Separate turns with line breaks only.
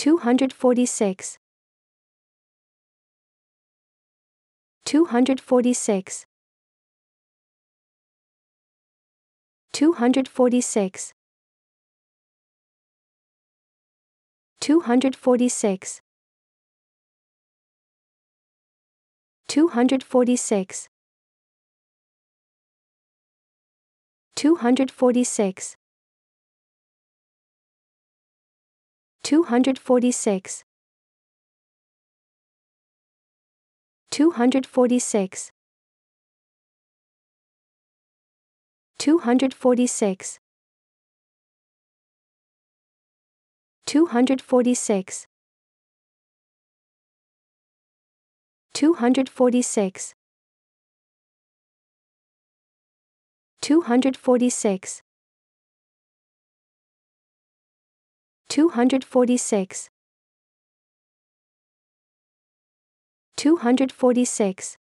246 246 246 246 246 246 246 246 246 246 246 246 246 246